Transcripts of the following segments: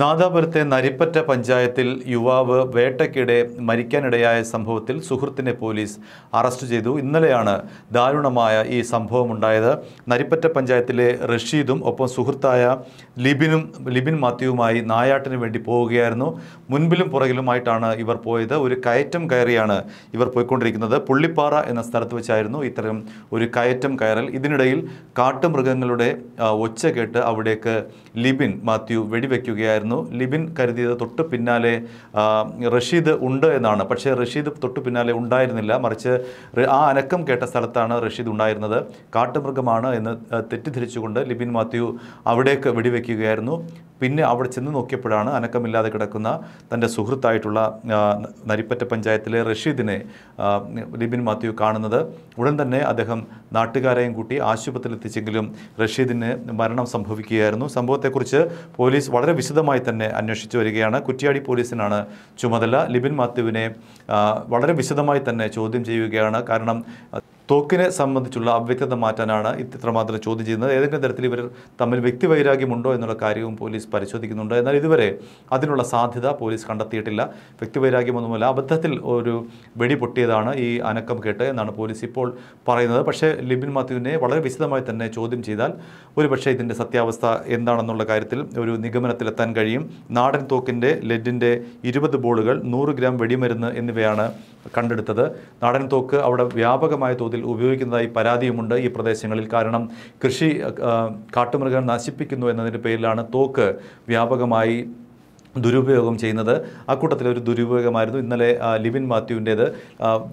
നാദാപുരത്തെ നരിപ്പറ്റ പഞ്ചായത്തിൽ യുവാവ് വേട്ടയ്ക്കിടെ മരിക്കാനിടയായ സംഭവത്തിൽ സുഹൃത്തിനെ പോലീസ് അറസ്റ്റ് ചെയ്തു ഇന്നലെയാണ് ദാരുണമായ ഈ സംഭവമുണ്ടായത് നരിപ്പറ്റ പഞ്ചായത്തിലെ റഷീദും ഒപ്പം സുഹൃത്തായ ലിബിനും ലിബിൻ മാത്യുവുമായി നായാട്ടിന് വേണ്ടി പോവുകയായിരുന്നു മുൻപിലും പുറകിലുമായിട്ടാണ് ഇവർ പോയത് ഒരു കയറ്റം കയറിയാണ് ഇവർ പോയിക്കൊണ്ടിരിക്കുന്നത് പുള്ളിപ്പാറ എന്ന സ്ഥലത്ത് വെച്ചായിരുന്നു ഇത്തരം ഒരു കയറ്റം കയറൽ ഇതിനിടയിൽ കാട്ടുമൃഗങ്ങളുടെ ഒച്ച കേട്ട് അവിടേക്ക് ലിബിൻ മാത്യു വെടിവെക്കുകയായിരുന്നു ഉണ്ടായിരുന്നു ലിബിൻ കരുതിയത് തൊട്ട് പിന്നാലെ റഷീദ് ഉണ്ട് എന്നാണ് പക്ഷേ റഷീദ് തൊട്ട് പിന്നാലെ ഉണ്ടായിരുന്നില്ല മറിച്ച് ആ അനക്കം കേട്ട സ്ഥലത്താണ് റഷീദ് ഉണ്ടായിരുന്നത് കാട്ടുമൃഗമാണ് എന്ന് തെറ്റിദ്ധരിച്ചുകൊണ്ട് ലിബിൻ മാത്യു അവിടേക്ക് വെടിവെക്കുകയായിരുന്നു പിന്നെ അവിടെ ചെന്ന് നോക്കിയപ്പോഴാണ് അനക്കമില്ലാതെ കിടക്കുന്ന തൻ്റെ സുഹൃത്തായിട്ടുള്ള നരിപ്പറ്റ പഞ്ചായത്തിലെ റഷീദിനെ ലിബിൻ മാത്യു കാണുന്നത് ഉടൻ തന്നെ അദ്ദേഹം നാട്ടുകാരെയും കൂട്ടി ആശുപത്രിയിൽ എത്തിച്ചെങ്കിലും റഷീദിന് മരണം സംഭവിക്കുകയായിരുന്നു സംഭവത്തെക്കുറിച്ച് പോലീസ് വളരെ വിശദമായി തന്നെ അന്വേഷിച്ചു വരികയാണ് കുറ്റിയാടി പോലീസിനാണ് ചുമതല ലിബിൻ മാത്യുവിനെ വളരെ വിശദമായി തന്നെ ചോദ്യം ചെയ്യുകയാണ് കാരണം തോക്കിനെ സംബന്ധിച്ചുള്ള അവ്യക്തത മാറ്റാനാണ് ഇത്രമാത്രം ചോദ്യം ചെയ്യുന്നത് ഏതെങ്കിലും തരത്തിൽ ഇവർ തമ്മിൽ വ്യക്തിവൈരാഗ്യമുണ്ടോ എന്നുള്ള കാര്യവും പോലീസ് പരിശോധിക്കുന്നുണ്ട് എന്നാൽ ഇതുവരെ അതിനുള്ള സാധ്യത പോലീസ് കണ്ടെത്തിയിട്ടില്ല വ്യക്തിവൈരാഗ്യമൊന്നുമല്ല അബദ്ധത്തിൽ ഒരു വെടി പൊട്ടിയതാണ് ഈ അനക്കം കേട്ട് എന്നാണ് പോലീസ് ഇപ്പോൾ പറയുന്നത് പക്ഷേ ലിബിൻ മാത്യുവിനെ വളരെ വിശദമായി തന്നെ ചോദ്യം ചെയ്താൽ ഒരുപക്ഷേ ഇതിൻ്റെ സത്യാവസ്ഥ എന്താണെന്നുള്ള കാര്യത്തിൽ ഒരു നിഗമനത്തിലെത്താൻ കഴിയും നാടൻ തോക്കിൻ്റെ ലെഡിൻ്റെ ഇരുപത് ബോളുകൾ നൂറ് ഗ്രാം വെടിമരുന്ന് എന്നിവയാണ് കണ്ടെടുത്തത് നാടൻ തോക്ക് അവിടെ വ്യാപകമായ തോതിൽ ഉപയോഗിക്കുന്നതായി പരാതിയുമുണ്ട് ഈ പ്രദേശങ്ങളിൽ കാരണം കൃഷി കാട്ടുമൃഗം നശിപ്പിക്കുന്നു എന്നതിൻ്റെ പേരിലാണ് തോക്ക് വ്യാപകമായി ദുരുപയോഗം ചെയ്യുന്നത് ഒരു ദുരുപയോഗമായിരുന്നു ഇന്നലെ ലിവിൻ മാത്യുവിൻ്റേത്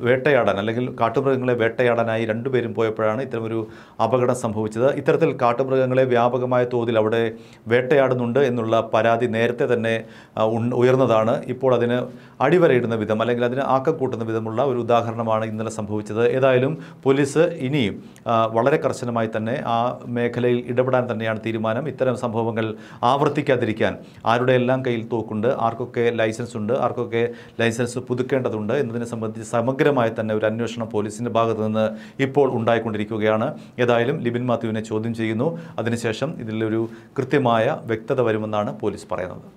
വേട്ടയാടാൻ അല്ലെങ്കിൽ കാട്ടുമൃഗങ്ങളെ വേട്ടയാടാനായി രണ്ടുപേരും പോയപ്പോഴാണ് ഇത്തരമൊരു അപകടം സംഭവിച്ചത് ഇത്തരത്തിൽ കാട്ടുമൃഗങ്ങളെ വ്യാപകമായ തോതിൽ അവിടെ വേട്ടയാടുന്നുണ്ട് എന്നുള്ള പരാതി നേരത്തെ തന്നെ ഉയർന്നതാണ് ഇപ്പോൾ അതിന് അടിവരയിടുന്ന വിധം അല്ലെങ്കിൽ അതിന് ആക്കം കൂട്ടുന്ന വിധമുള്ള ഒരു ഉദാഹരണമാണ് ഇന്നലെ സംഭവിച്ചത് ഏതായാലും പോലീസ് ഇനിയും വളരെ കർശനമായി തന്നെ ആ മേഖലയിൽ ഇടപെടാൻ തന്നെയാണ് തീരുമാനം ഇത്തരം സംഭവങ്ങൾ ആവർത്തിക്കാതിരിക്കാൻ ആരുടെയെല്ലാം കയ്യിൽ തോക്കുണ്ട് ആർക്കൊക്കെ ലൈസൻസ് ഉണ്ട് ആർക്കൊക്കെ ലൈസൻസ് പുതുക്കേണ്ടതുണ്ട് എന്നതിനെ സംബന്ധിച്ച് സമഗ്രമായി തന്നെ ഒരു അന്വേഷണം പോലീസിൻ്റെ ഭാഗത്തു നിന്ന് ഇപ്പോൾ ഉണ്ടായിക്കൊണ്ടിരിക്കുകയാണ് ഏതായാലും ലിബിൻ മാത്യുവിനെ ചോദ്യം ചെയ്യുന്നു അതിനുശേഷം ഇതിലൊരു കൃത്യമായ വ്യക്തത വരുമെന്നാണ് പോലീസ് പറയുന്നത്